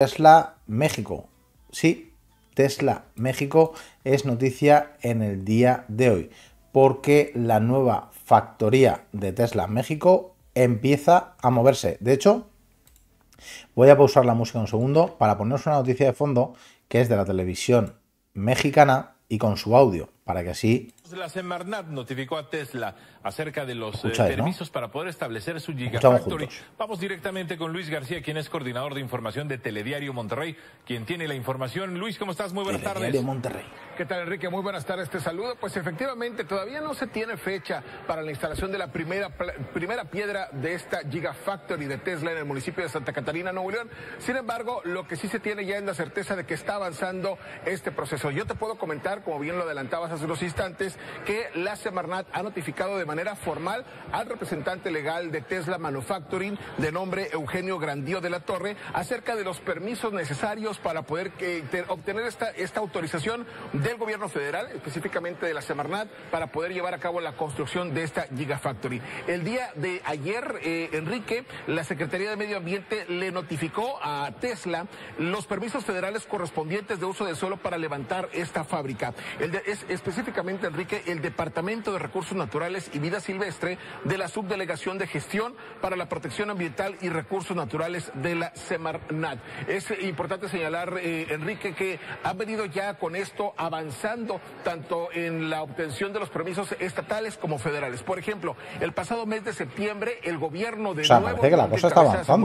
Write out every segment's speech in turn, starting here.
Tesla México. Sí, Tesla México es noticia en el día de hoy, porque la nueva factoría de Tesla México empieza a moverse. De hecho, voy a pausar la música un segundo para poneros una noticia de fondo que es de la televisión mexicana y con su audio, para que así pues, la Semarnat notificó a Tesla acerca de los eh, permisos para poder establecer su Gigafactory. Vamos directamente con Luis García, quien es coordinador de información de Telediario Monterrey, quien tiene la información. Luis, ¿cómo estás? Muy buenas Telediario tardes. Monterrey. ¿Qué tal, Enrique? Muy buenas tardes. Te saludo. Pues efectivamente, todavía no se tiene fecha para la instalación de la primera, primera piedra de esta Gigafactory de Tesla en el municipio de Santa Catarina, Nuevo León. Sin embargo, lo que sí se tiene ya es la certeza de que está avanzando este proceso. Yo te puedo comentar, como bien lo adelantabas hace unos instantes, que la Semarnat ha notificado de manera formal al representante legal de Tesla Manufacturing de nombre Eugenio Grandío de la Torre acerca de los permisos necesarios para poder eh, obtener esta, autorización del gobierno federal, específicamente de la Semarnat, para poder llevar a cabo la construcción de esta Gigafactory. El día de ayer, eh, Enrique, la Secretaría de Medio Ambiente le notificó a Tesla los permisos federales correspondientes de uso del suelo para levantar esta fábrica. específicamente, Enrique, el Departamento de Recursos Naturales y Vida Silvestre de la Subdelegación de Gestión para la Protección Ambiental y Recursos Naturales de la Semarnat. Es importante señalar, eh, Enrique, que ha venido ya con esto avanzando tanto en la obtención de los permisos estatales como federales. Por ejemplo, el pasado mes de septiembre, el gobierno de o sea, nuevo, que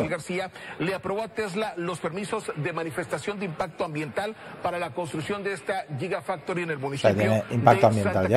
García le aprobó a Tesla los permisos de manifestación de impacto ambiental para la construcción de esta Gigafactory en el municipio. impacto ambiental.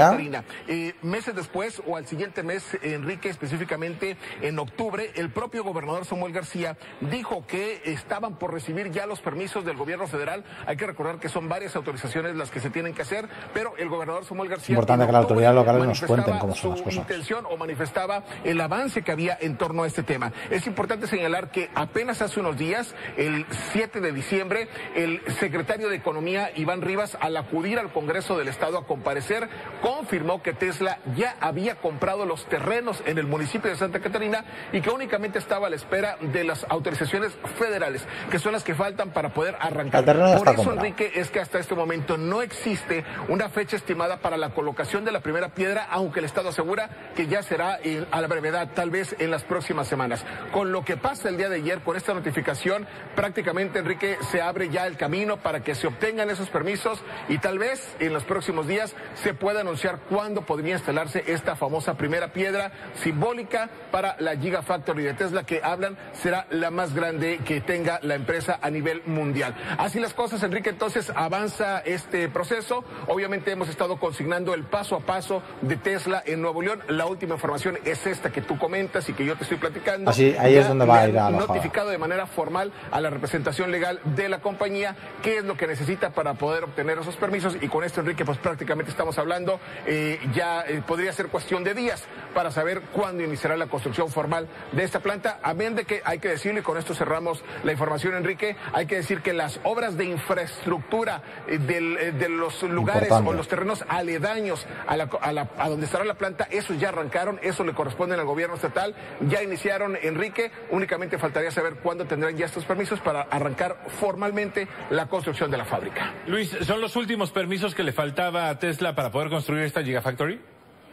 Eh, meses después o al siguiente mes, Enrique, específicamente en octubre, el propio gobernador Samuel García dijo que estaban por recibir ya los permisos del gobierno federal. Hay que recordar que son varias autorizaciones las que se tienen que hacer, pero el gobernador Samuel García... Importante que la autoridad local nos cuenten cómo son las cosas. intención o manifestaba el avance que había en torno a este tema. Es importante señalar que apenas hace unos días, el 7 de diciembre, el secretario de Economía, Iván Rivas, al acudir al Congreso del Estado a comparecer confirmó que Tesla ya había comprado los terrenos en el municipio de Santa Catarina y que únicamente estaba a la espera de las autorizaciones federales, que son las que faltan para poder arrancar. Por eso, Enrique, es que hasta este momento no existe una fecha estimada para la colocación de la primera piedra, aunque el Estado asegura que ya será a la brevedad, tal vez en las próximas semanas. Con lo que pasa el día de ayer, con esta notificación, prácticamente, Enrique, se abre ya el camino para que se obtengan esos permisos y tal vez en los próximos días se puedan anunciar cuándo podría instalarse esta famosa primera piedra simbólica para la Gigafactory de Tesla que hablan será la más grande que tenga la empresa a nivel mundial. Así las cosas, Enrique, entonces avanza este proceso. Obviamente hemos estado consignando el paso a paso de Tesla en Nuevo León. La última información es esta que tú comentas y que yo te estoy platicando. Así, ahí es donde va a ir a notificado de manera formal a la representación legal de la compañía qué es lo que necesita para poder obtener esos permisos y con esto, Enrique, pues prácticamente estamos hablando eh, ya eh, podría ser cuestión de días para saber cuándo iniciará la construcción formal de esta planta. Amén de que hay que decirle, con esto cerramos la información, Enrique, hay que decir que las obras de infraestructura eh, de los lugares o los terrenos aledaños a, donde estará la planta, eso ya arrancaron, eso le corresponde al gobierno estatal, ya iniciaron, Enrique, únicamente faltaría saber cuándo tendrán ya estos permisos para arrancar formalmente la construcción de la fábrica. Luis, son los últimos permisos que le faltaba a Tesla para poder construir construir esta Gigafactory?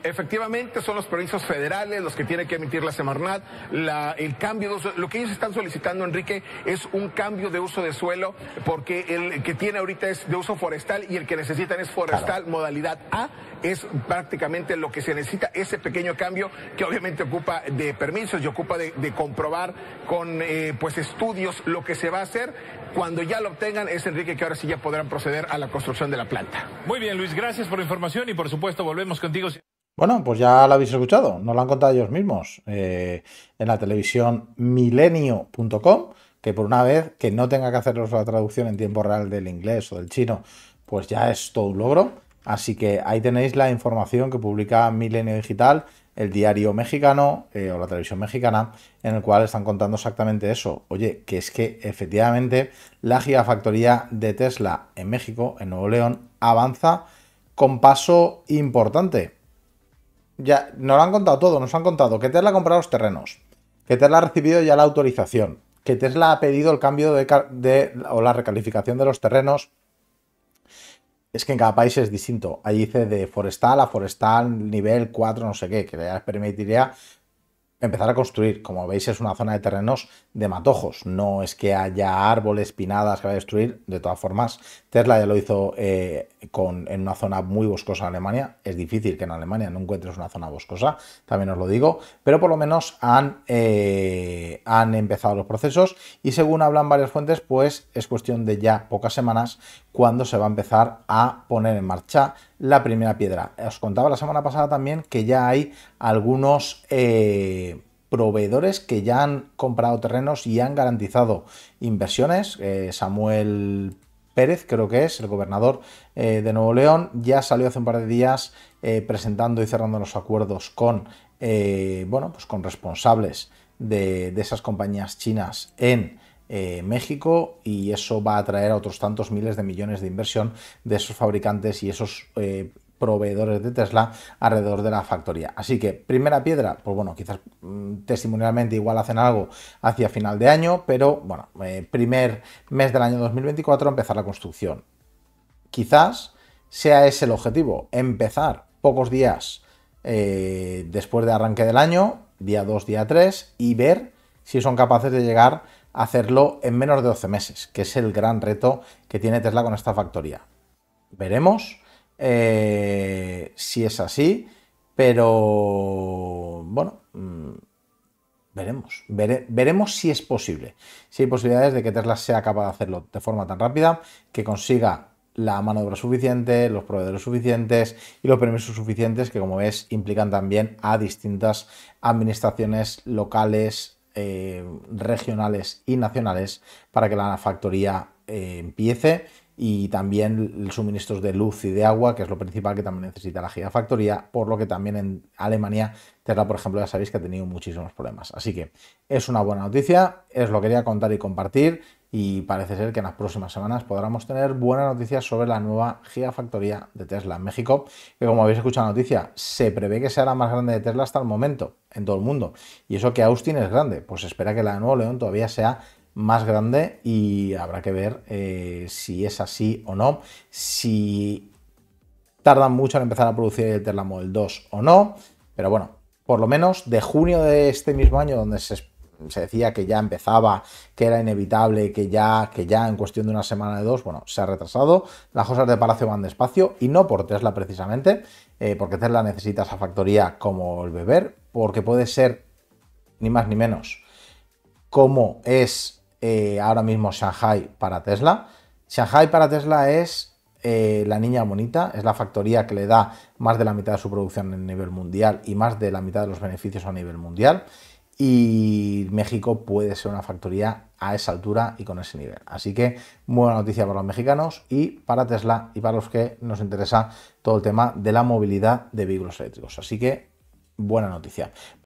Efectivamente, son los permisos federales los que tiene que emitir la Semarnat. La, el cambio de lo que ellos están solicitando, Enrique, es un cambio de uso de suelo, porque el que tiene ahorita es de uso forestal y el que necesitan es forestal, modalidad A, es prácticamente lo que se necesita, ese pequeño cambio que obviamente ocupa de permisos y ocupa de, de comprobar con eh, pues estudios lo que se va a hacer. Cuando ya lo obtengan, es Enrique que ahora sí ya podrán proceder a la construcción de la planta. Muy bien, Luis, gracias por la información y por supuesto volvemos contigo. Bueno, pues ya lo habéis escuchado, nos lo han contado ellos mismos eh, en la televisión milenio.com, que por una vez que no tenga que haceros la traducción en tiempo real del inglés o del chino, pues ya es todo un logro. Así que ahí tenéis la información que publica Milenio Digital, el diario mexicano eh, o la televisión mexicana, en el cual están contando exactamente eso. Oye, que es que efectivamente la gigafactoría de Tesla en México, en Nuevo León, avanza con paso importante ya nos lo han contado todo, nos han contado que Tesla ha comprado los terrenos, que Tesla ha recibido ya la autorización, que Tesla ha pedido el cambio de, o la recalificación de los terrenos. Es que en cada país es distinto. Ahí dice de forestal a forestal nivel 4, no sé qué, que le permitiría empezar a construir. Como veis, es una zona de terrenos de matojos. No es que haya árboles, pinadas que va a destruir. De todas formas, Tesla ya lo hizo eh, en una zona muy boscosa en Alemania. Es difícil que en Alemania no encuentres una zona boscosa, también os lo digo, pero por lo menos han, eh, han empezado los procesos y según hablan varias fuentes, pues es cuestión de ya pocas semanas cuando se va a empezar a poner en marcha la primera piedra. Os contaba la semana pasada también que ya hay algunos... Eh, proveedores que ya han comprado terrenos y han garantizado inversiones. Eh, Samuel Pérez, creo que es, el gobernador eh, de Nuevo León, ya salió hace un par de días eh, presentando y cerrando los acuerdos con, eh, bueno, pues con responsables de, de esas compañías chinas en México y eso va a atraer a otros tantos miles de millones de inversión de esos fabricantes y esos proveedores de Tesla alrededor de la factoría. Así que, primera piedra, pues bueno, quizás mm, testimonialmente igual hacen algo hacia final de año, pero bueno, eh, primer mes del año 2024 empezar la construcción. Quizás sea ese el objetivo, empezar pocos días eh, después de arranque del año, día 2, día 3, y ver si son capaces de llegar a hacerlo en menos de 12 meses, que es el gran reto que tiene Tesla con esta factoría. Veremos eh, si es así, pero bueno, mm, veremos, veremos si es posible, si hay posibilidades de que Tesla sea capaz de hacerlo de forma tan rápida que consiga la mano de obra suficiente, los proveedores suficientes y los permisos suficientes que como ves implican también a distintas administraciones locales, eh, regionales y nacionales para que la factoría eh, empiece y también suministros de luz y de agua, que es lo principal que también necesita la gigafactoría, por lo que también en Alemania Tesla, por ejemplo, ya sabéis que ha tenido muchísimos problemas. Así que es una buena noticia, es lo que quería contar y compartir y parece ser que en las próximas semanas podremos tener buenas noticias sobre la nueva gigafactoría de Tesla en México, que como habéis escuchado la noticia, se prevé que sea la más grande de Tesla hasta el momento en todo el mundo. Y eso que Austin es grande, pues espera que la de Nuevo León todavía sea más grande y habrá que ver eh, si es así o no, si tardan mucho en empezar a producir el Tesla Model 2 o no, pero bueno, por lo menos de junio de este mismo año, donde se, decía que ya empezaba, que era inevitable, que ya, que ya en cuestión de una semana de dos, bueno, se ha retrasado, las cosas de Palacio van despacio y no por Tesla precisamente, eh, porque Tesla necesita esa factoría como el beber, porque puede ser ni más ni menos como es eh, ahora mismo Shanghai para Tesla. Shanghai para Tesla es eh, la niña bonita, es la factoría que le da más de la mitad de su producción a nivel mundial y más de la mitad de los beneficios a nivel mundial. Y México puede ser una factoría a esa altura y con ese nivel. Así que buena noticia para los mexicanos y para Tesla y para los que nos interesa todo el tema de la movilidad de vehículos eléctricos. Así que buena noticia.